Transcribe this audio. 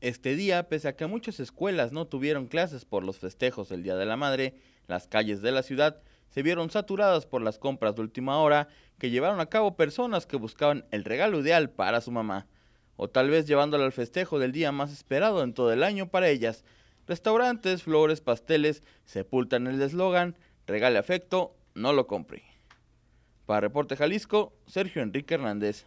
Este día, pese a que muchas escuelas no tuvieron clases por los festejos del Día de la Madre, las calles de la ciudad se vieron saturadas por las compras de última hora que llevaron a cabo personas que buscaban el regalo ideal para su mamá, o tal vez llevándola al festejo del día más esperado en todo el año para ellas. Restaurantes, flores, pasteles sepultan el eslogan, regale afecto, no lo compre. Para Reporte Jalisco, Sergio Enrique Hernández.